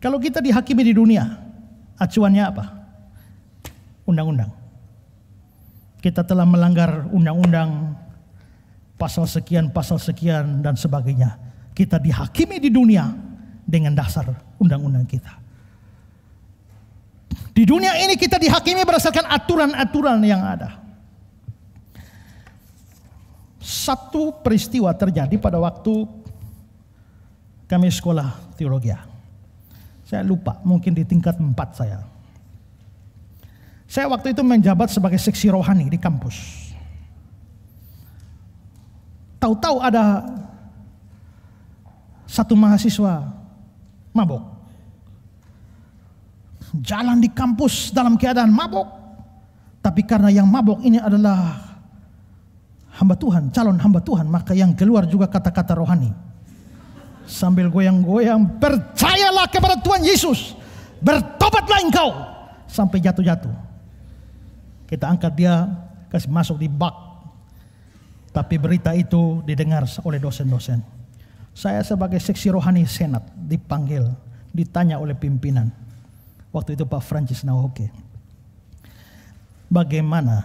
Kalau kita dihakimi di dunia, acuannya apa? Undang-undang. Kita telah melanggar undang-undang pasal sekian, pasal sekian dan sebagainya. Kita dihakimi di dunia dengan dasar undang-undang kita. Di dunia ini kita dihakimi berdasarkan aturan-aturan yang ada. Satu peristiwa terjadi pada waktu kami sekolah teologi. Ya. Saya lupa, mungkin di tingkat 4 saya. Saya waktu itu menjabat sebagai seksi rohani di kampus. Tahu-tahu ada satu mahasiswa mabok. Jalan di kampus dalam keadaan mabok. Tapi karena yang mabok ini adalah hamba Tuhan, calon hamba Tuhan, maka yang keluar juga kata-kata rohani sambil goyang-goyang, percayalah kepada Tuhan Yesus. Bertobatlah engkau sampai jatuh-jatuh. Kita angkat dia kasih masuk di bak. Tapi berita itu didengar oleh dosen-dosen. Saya sebagai seksi rohani senat dipanggil, ditanya oleh pimpinan. Waktu itu Pak Francis Nawahoke. Bagaimana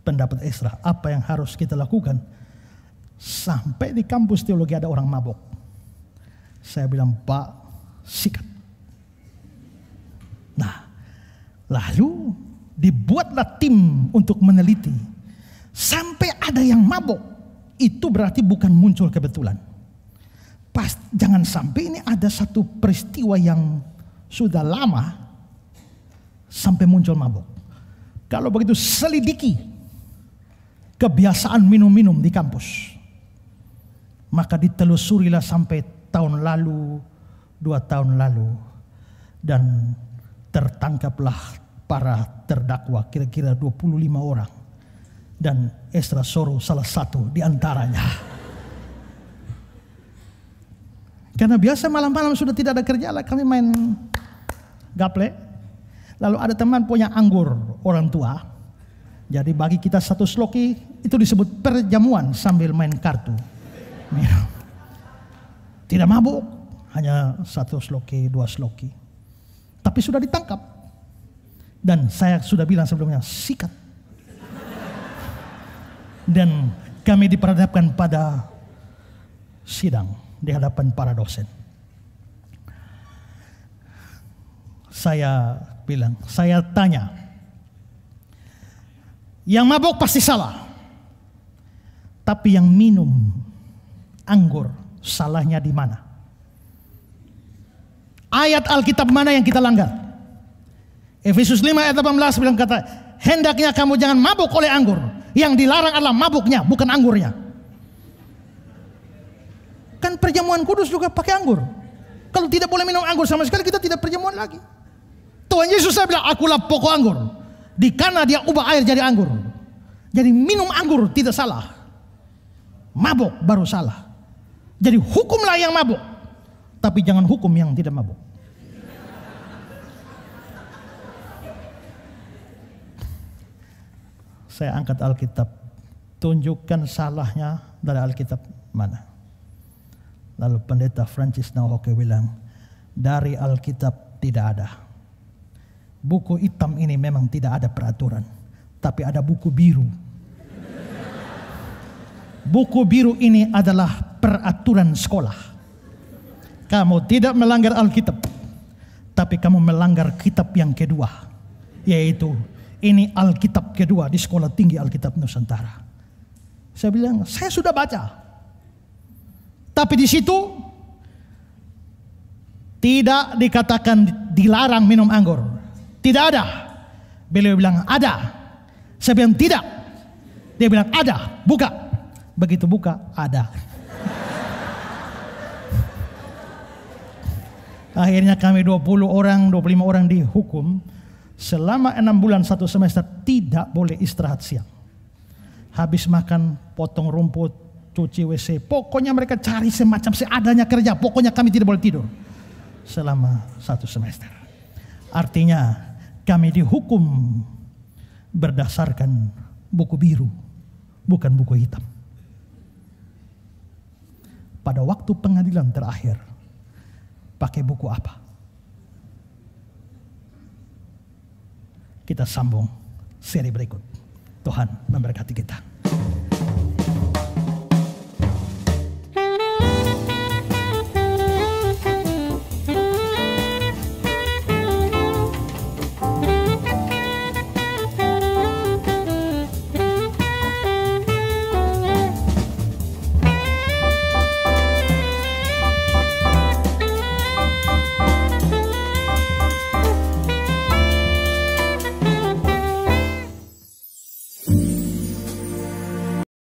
pendapat Esra? Apa yang harus kita lakukan? Sampai di kampus teologi ada orang mabok saya bilang, Pak, sikat. Nah, lalu dibuatlah tim untuk meneliti. Sampai ada yang mabok, itu berarti bukan muncul kebetulan. Pas, jangan sampai ini ada satu peristiwa yang sudah lama sampai muncul mabok. Kalau begitu selidiki kebiasaan minum-minum di kampus. Maka ditelusurilah sampai tahun lalu, dua tahun lalu, dan tertangkaplah para terdakwa, kira-kira 25 orang. Dan Esra Soro salah satu di antaranya. Karena biasa malam-malam sudah tidak ada kerja lah, kami main gaplek Lalu ada teman punya anggur orang tua. Jadi bagi kita satu sloki itu disebut perjamuan sambil main kartu. Minum. Tidak mabuk, hanya satu sloki, dua sloki. Tapi sudah ditangkap. Dan saya sudah bilang sebelumnya, sikat. Dan kami diperhadapkan pada sidang di hadapan para dosen. Saya bilang, saya tanya, yang mabuk pasti salah, tapi yang minum anggur Salahnya di mana? Ayat Alkitab mana yang kita langgar? Efesus 5 ayat 18 bilang kata, "Hendaknya kamu jangan mabuk oleh anggur. Yang dilarang adalah mabuknya, bukan anggurnya." Kan perjamuan kudus juga pakai anggur. Kalau tidak boleh minum anggur sama sekali kita tidak perjamuan lagi. Tuhan Yesus saya bilang, "Akulah pokok anggur." Di karena dia ubah air jadi anggur. Jadi minum anggur tidak salah. Mabuk baru salah. Jadi hukumlah yang mabuk. Tapi jangan hukum yang tidak mabuk. Saya angkat Alkitab. Tunjukkan salahnya dari Alkitab mana. Lalu pendeta Francis Nauhoke bilang, dari Alkitab tidak ada. Buku hitam ini memang tidak ada peraturan, tapi ada buku biru. Buku biru ini adalah aturan sekolah. Kamu tidak melanggar Alkitab, tapi kamu melanggar kitab yang kedua, yaitu ini Alkitab kedua di Sekolah Tinggi Alkitab Nusantara. Saya bilang, saya sudah baca. Tapi di situ tidak dikatakan dilarang minum anggur. Tidak ada. Beliau bilang ada. Saya bilang tidak. Dia bilang ada, buka. Begitu buka, ada. Akhirnya kami 20 orang, 25 orang dihukum. Selama enam bulan satu semester tidak boleh istirahat siang. Habis makan, potong rumput, cuci WC. Pokoknya mereka cari semacam seadanya kerja. Pokoknya kami tidak boleh tidur. Selama satu semester. Artinya kami dihukum berdasarkan buku biru. Bukan buku hitam. Pada waktu pengadilan terakhir pakai buku apa? Kita sambung seri berikut. Tuhan memberkati kita.